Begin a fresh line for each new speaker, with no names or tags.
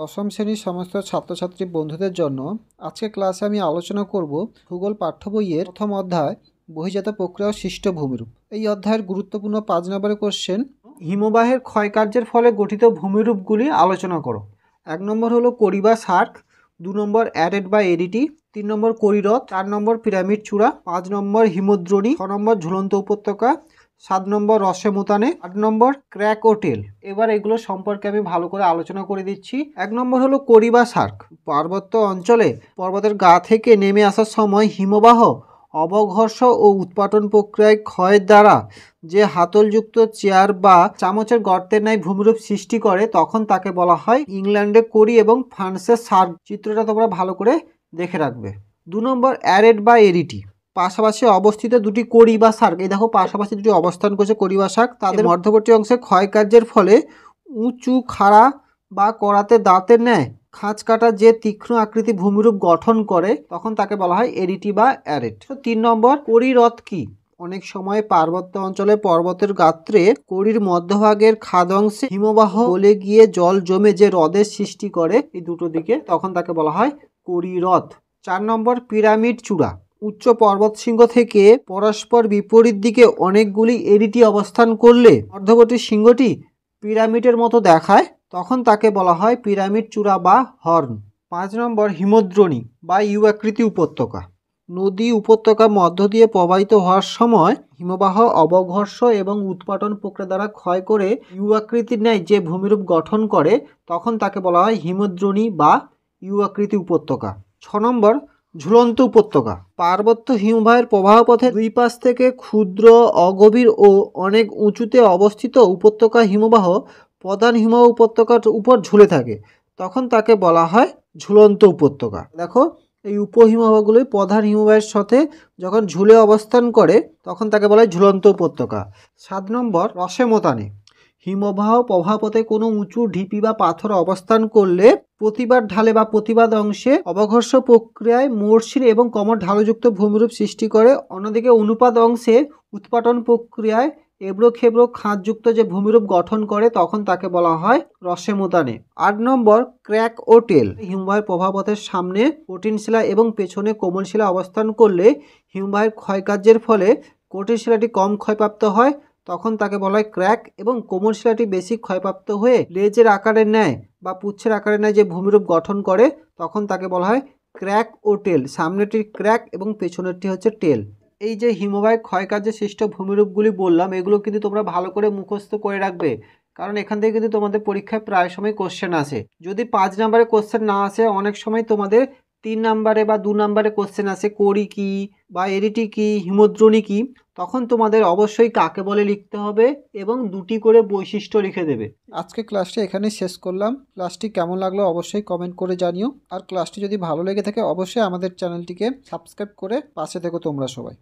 দশম শ্রেণীর সমস্ত ছাত্রছাত্রী বন্ধুদের জন্য আজকে ক্লাসে আমি আলোচনা করব ভূগোল পাঠ্য বইয়ের প্রথম অধ্যায় বহিজাত প্রক্রিয়া সৃষ্ট ভূমিরূপ এই অধ্যায়ের গুরুত্বপূর্ণ পাঁচ নম্বরের কোশ্চেন হিমবাহের ক্ষয়কার্যের ফলে গঠিত ভূমিরূপগুলি আলোচনা করো এক নম্বর হলো করি বা সার্ক দু নম্বর অ্যাডেড বা এডিটি তিন নম্বর করিরথ চার নম্বর পিরামিড চূড়া পাঁচ নম্বর হিমদ্রোণী ছ নম্বর ঝুলন্ত উপত্যকা সাত নম্বর রসে মুতানে আট নম্বর ক্র্যাক ও টেল এবার এগুলো সম্পর্কে আমি ভালো করে আলোচনা করে দিচ্ছি এক নম্বর হলো করিবা শার্ক পার্বত্য অঞ্চলে পর্বতের গা থেকে নেমে আসার সময় হিমবাহ অবঘর্ষ ও উৎপাদন প্রক্রিয়ায় ক্ষয়ের দ্বারা যে হাতলযুক্ত চেয়ার বা চামচের গর্তের ন্যায় ভূমিরূপ সৃষ্টি করে তখন তাকে বলা হয় ইংল্যান্ডে করি এবং ফ্রান্সের সার্ক চিত্রটা তোমরা ভালো করে দেখে রাখবে দু নম্বর অ্যারেড বা এরিটি পাশাপাশি অবস্থিত দুটি কড়ি বা শাক এই দেখো পাশাপাশি দুটি অবস্থান করছে কড়ি বা শাক তাদের মধ্যবর্তী অংশে ক্ষয়কার্যের ফলে উঁচু খাড়া বা করাতে দাঁতের ন্যায় খাঁচ কাটা যে তীক্ষ্ণ আকৃতি ভূমিরূপ গঠন করে তখন তাকে বলা হয় এডিটি বা অ্যারেট তিন নম্বর রথ কি অনেক সময় পার্বত্য অঞ্চলে পর্বতের গাত্রে কড়ির মধ্যভাগের খাদ অংশে হিমবাহ বলে গিয়ে জল জমে যে হ্রদের সৃষ্টি করে এই দুটো দিকে তখন তাকে বলা হয় রথ চার নম্বর পিরামিড চূড়া উচ্চ পর্বতশৃঙ্গ থেকে পরস্পর বিপরীত দিকে অনেকগুলি এরিটি অবস্থান করলে অর্ধবর্তী শৃঙ্গটি পিরামিডের মতো দেখায় তখন তাকে বলা হয় পিরামিড চূড়া বা হর্ন পাঁচ নম্বর হিমদ্রণী বা ইউ আকৃতি উপত্যকা নদী উপত্যকা মধ্য দিয়ে প্রবাহিত হওয়ার সময় হিমবাহ অবঘর্ষ এবং উৎপাটন প্রক্রিয়া দ্বারা ক্ষয় করে ইউ আকৃতির ন্যায় যে ভূমিরূপ গঠন করে তখন তাকে বলা হয় হিমদ্রণী বা ইউ আকৃতি উপত্যকা ছ নম্বর ঝুলন্ত উপত্যকা পার্বত্য হিমবাহের প্রবাহপথে দুই পাশ থেকে ক্ষুদ্র অগভীর ও অনেক উঁচুতে অবস্থিত উপত্যকা হিমবাহ প্রধান হিমবাহ উপত্যকার উপর ঝুলে থাকে তখন তাকে বলা হয় ঝুলন্ত উপত্যকা দেখো এই উপহিমবাহগুলোই প্রধান হিমবাহের সাথে যখন ঝুলে অবস্থান করে তখন তাকে বলা হয় ঝুলন্ত উপত্যকা সাত নম্বর রসে মতানে হিমবাহ প্রবাহপথে কোনো উঁচু ঢিপি বা পাথর অবস্থান করলে প্রতিবার ঢালে বা প্রতিবাদ অংশে অবঘর্ষ প্রক্রিয়ায় মরসির এবং কমর ঢালযুক্ত ভূমিরূপ সৃষ্টি করে অন্যদিকে অনুপাত অংশে উৎপাদন প্রক্রিয়ায় এবড়ো খেবড়ো খাঁজযুক্ত যে ভূমিরূপ গঠন করে তখন তাকে বলা হয় রসে মোতানে আট নম্বর ক্র্যাক ও টেল হিমবাহের প্রভাবতের সামনে কঠিন শিলা এবং পেছনে কোমল শিলা অবস্থান করলে হিমবাহের ক্ষয়কার্যের ফলে কঠিন শিলাটি কম ক্ষয়প্রাপ্ত হয় তখন তাকে বলা হয় ক্র্যাক এবং কোমর শিলাটি বেশি ক্ষয়প্রাপ্ত হয়ে লেজের আকারে নেয় বা পুচ্ছের আকারে নেয় যে ভূমিরূপ গঠন করে তখন তাকে বলা হয় ক্র্যাক ও টেল সামনেটির ক্র্যাক এবং পেছনেরটি হচ্ছে টেল এই যে হিমবাহ ক্ষয়কার্যে সৃষ্ট ভূমিরূপগুলি বললাম এগুলো কিন্তু তোমরা ভালো করে মুখস্থ করে রাখবে কারণ এখান থেকে কিন্তু তোমাদের পরীক্ষায় প্রায় সময় কোশ্চেন আসে যদি পাঁচ নাম্বারে কোশ্চেন না আসে অনেক সময় তোমাদের তিন নাম্বারে বা দু নাম্বারে কোশ্চেন আসে করি কি বা এরিটি কি হিমদ্রণী কি তখন তোমাদের অবশ্যই কাকে বলে লিখতে হবে এবং দুটি করে বৈশিষ্ট্য লিখে দেবে আজকে ক্লাসটি এখানে শেষ করলাম ক্লাসটি কেমন লাগলো অবশ্যই কমেন্ট করে জানিও আর ক্লাসটি যদি ভালো লেগে থাকে অবশ্যই আমাদের চ্যানেলটিকে সাবস্ক্রাইব করে পাশে থেকো তোমরা সবাই